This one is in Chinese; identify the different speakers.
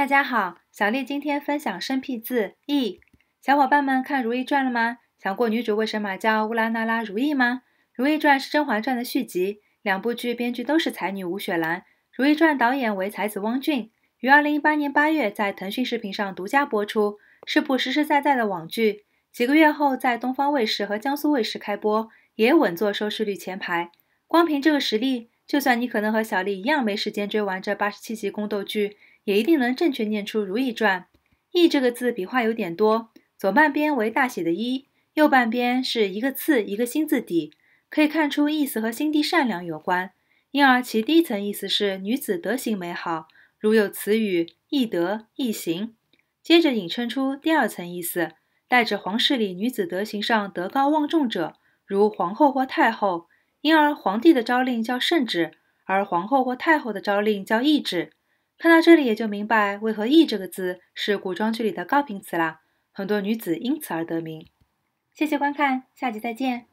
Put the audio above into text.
Speaker 1: 大家好，小丽今天分享生僻字“意”。小伙伴们看《如懿传》了吗？想过女主为什么叫乌拉那拉如懿吗？《如懿传》是《甄嬛传》的续集，两部剧编剧都是才女吴雪岚，《如懿传》导演为才子汪俊，于二零一八年八月在腾讯视频上独家播出，是部实实在在的网剧。几个月后在东方卫视和江苏卫视开播，也稳坐收视率前排。光凭这个实力，就算你可能和小丽一样没时间追完这八十七集宫斗剧。也一定能正确念出《如意传》。意这个字笔画有点多，左半边为大写的“一”，右半边是一个“次”一个“心”字底。可以看出，意思和心地善良有关，因而其第一层意思是女子德行美好，如有词语“懿德懿行”。接着引申出第二层意思，带着皇室里女子德行上德高望重者，如皇后或太后。因而皇帝的诏令叫圣旨，而皇后或太后的诏令叫懿旨。看到这里也就明白，为何“意”这个字是古装剧里的高频词啦。很多女子因此而得名。谢谢观看，下集再见。